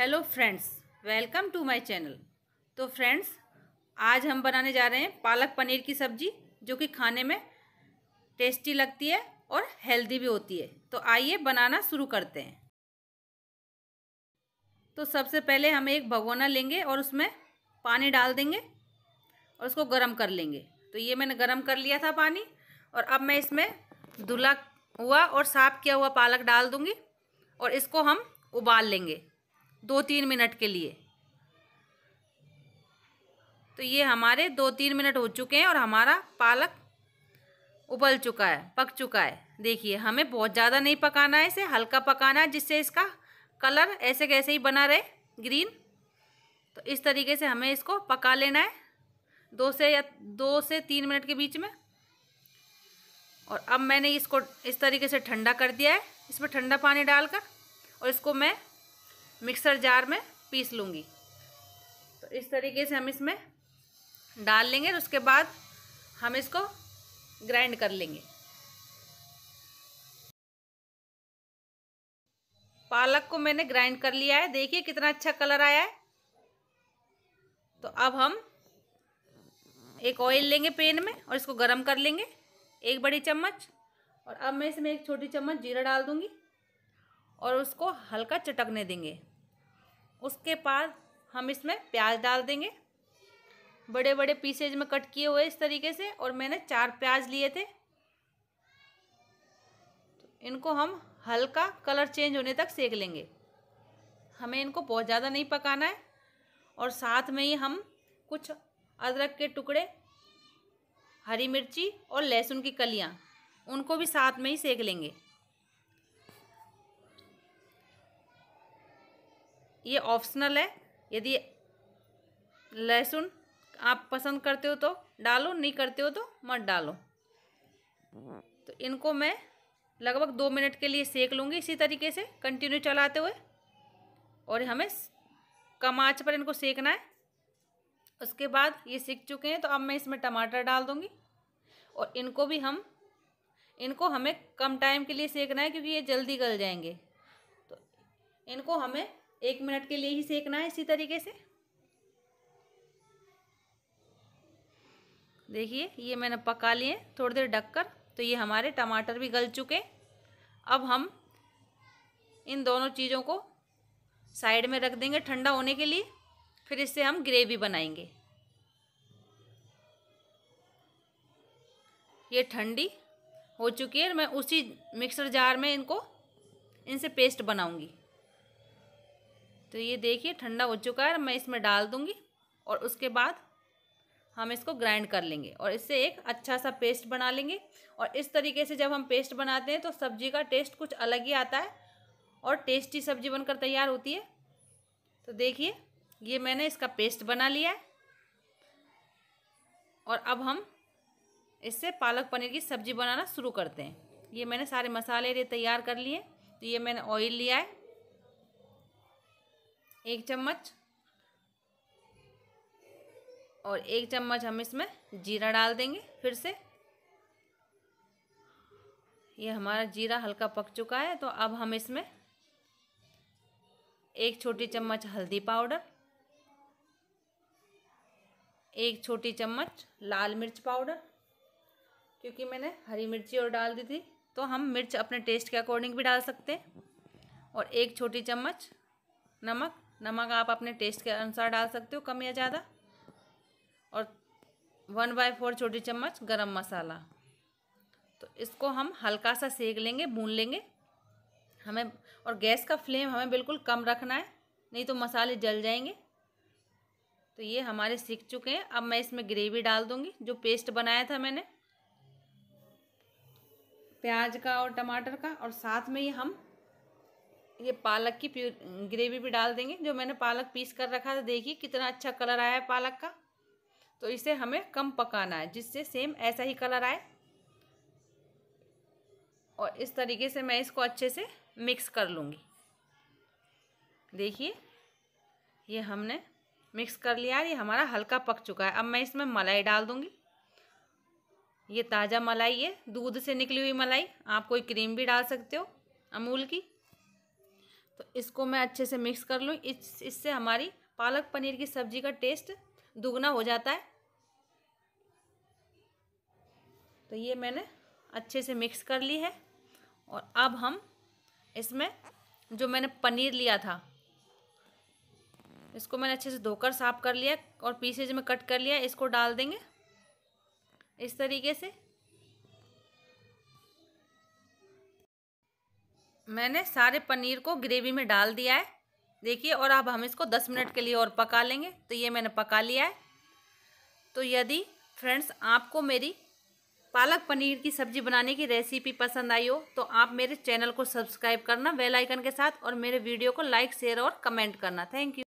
hello friends welcome to my channel तो friends आज हम बनाने जा रहे हैं पालक पनीर की सब्ज़ी जो कि खाने में टेस्टी लगती है और हेल्दी भी होती है तो आइए बनाना शुरू करते हैं तो सबसे पहले हम एक भगोना लेंगे और उसमें पानी डाल देंगे और उसको गर्म कर लेंगे तो ये मैंने गर्म कर लिया था पानी और अब मैं इसमें धुला हुआ और साफ़ किया हुआ पालक डाल दूँगी और इसको हम उबाल लेंगे दो तीन मिनट के लिए तो ये हमारे दो तीन मिनट हो चुके हैं और हमारा पालक उबल चुका है पक चुका है देखिए हमें बहुत ज़्यादा नहीं पकाना है इसे हल्का पकाना है जिससे इसका कलर ऐसे कैसे ही बना रहे ग्रीन तो इस तरीके से हमें इसको पका लेना है दो से या दो से तीन मिनट के बीच में और अब मैंने इसको इस तरीके से ठंडा कर दिया है इसमें ठंडा पानी डालकर और इसको मैं मिक्सर जार में पीस लूँगी तो इस तरीके से हम इसमें डाल लेंगे और उसके बाद हम इसको ग्राइंड कर लेंगे पालक को मैंने ग्राइंड कर लिया है देखिए कितना अच्छा कलर आया है तो अब हम एक ऑयल लेंगे पेन में और इसको गरम कर लेंगे एक बड़ी चम्मच और अब मैं इसमें एक छोटी चम्मच जीरा डाल दूंगी और उसको हल्का चटकने देंगे उसके बाद हम इसमें प्याज डाल देंगे बड़े बड़े पीसेज में कट किए हुए इस तरीके से और मैंने चार प्याज लिए थे इनको हम हल्का कलर चेंज होने तक सेक लेंगे हमें इनको बहुत ज़्यादा नहीं पकाना है और साथ में ही हम कुछ अदरक के टुकड़े हरी मिर्ची और लहसुन की कलियाँ उनको भी साथ में ही सेक लेंगे ये ऑप्शनल है यदि लहसुन आप पसंद करते हो तो डालो नहीं करते हो तो मत डालो तो इनको मैं लगभग दो मिनट के लिए सेक लूँगी इसी तरीके से कंटिन्यू चलाते हुए और हमें कम आँच पर इनको सेकना है उसके बाद ये सीख चुके हैं तो अब मैं इसमें टमाटर डाल दूँगी और इनको भी हम इनको हमें कम टाइम के लिए सेकना है क्योंकि ये जल्दी गल जाएंगे तो इनको हमें एक मिनट के लिए ही सेकना है इसी तरीके से देखिए ये मैंने पका लिए थोड़ी देर ढककर तो ये हमारे टमाटर भी गल चुके अब हम इन दोनों चीज़ों को साइड में रख देंगे ठंडा होने के लिए फिर इससे हम ग्रेवी बनाएंगे ये ठंडी हो चुकी है मैं उसी मिक्सर जार में इनको इनसे पेस्ट बनाऊंगी तो ये देखिए ठंडा हो चुका है मैं इसमें डाल दूँगी और उसके बाद हम इसको ग्राइंड कर लेंगे और इससे एक अच्छा सा पेस्ट बना लेंगे और इस तरीके से जब हम पेस्ट बनाते हैं तो सब्ज़ी का टेस्ट कुछ अलग ही आता है और टेस्टी सब्ज़ी बनकर तैयार होती है तो देखिए ये मैंने इसका पेस्ट बना लिया है और अब हम इससे पालक पनीर की सब्ज़ी बनाना शुरू करते हैं ये मैंने सारे मसाले तैयार कर लिए तो ये मैंने ऑयल लिया है एक चम्मच और एक चम्मच हम इसमें जीरा डाल देंगे फिर से ये हमारा जीरा हल्का पक चुका है तो अब हम इसमें एक छोटी चम्मच हल्दी पाउडर एक छोटी चम्मच लाल मिर्च पाउडर क्योंकि मैंने हरी मिर्ची और डाल दी थी तो हम मिर्च अपने टेस्ट के अकॉर्डिंग भी डाल सकते हैं और एक छोटी चम्मच नमक नमक आप अपने टेस्ट के अनुसार डाल सकते हो कम या ज़्यादा और वन बाय फोर छोटी चम्मच गरम मसाला तो इसको हम हल्का सा सेक लेंगे भून लेंगे हमें और गैस का फ्लेम हमें बिल्कुल कम रखना है नहीं तो मसाले जल जाएंगे तो ये हमारे सीख चुके हैं अब मैं इसमें ग्रेवी डाल दूँगी जो पेस्ट बनाया था मैंने प्याज का और टमाटर का और साथ में ये हम ये पालक की ग्रेवी भी डाल देंगे जो मैंने पालक पीस कर रखा था देखिए कितना अच्छा कलर आया है पालक का तो इसे हमें कम पकाना है जिससे सेम ऐसा ही कलर आए और इस तरीके से मैं इसको अच्छे से मिक्स कर लूँगी देखिए ये हमने मिक्स कर लिया ये हमारा हल्का पक चुका है अब मैं इसमें मलाई डाल दूँगी ये ताज़ा मलाई है दूध से निकली हुई मलाई आप कोई क्रीम भी डाल सकते हो अमूल की तो इसको मैं अच्छे से मिक्स कर लूँ इस इससे हमारी पालक पनीर की सब्ज़ी का टेस्ट दुगना हो जाता है तो ये मैंने अच्छे से मिक्स कर ली है और अब हम इसमें जो मैंने पनीर लिया था इसको मैंने अच्छे से धोकर साफ़ कर लिया और पीसेज में कट कर लिया इसको डाल देंगे इस तरीके से मैंने सारे पनीर को ग्रेवी में डाल दिया है देखिए और अब हम इसको दस मिनट के लिए और पका लेंगे तो ये मैंने पका लिया है तो यदि फ्रेंड्स आपको मेरी पालक पनीर की सब्ज़ी बनाने की रेसिपी पसंद आई हो तो आप मेरे चैनल को सब्सक्राइब करना बेल आइकन के साथ और मेरे वीडियो को लाइक शेयर और कमेंट करना थैंक यू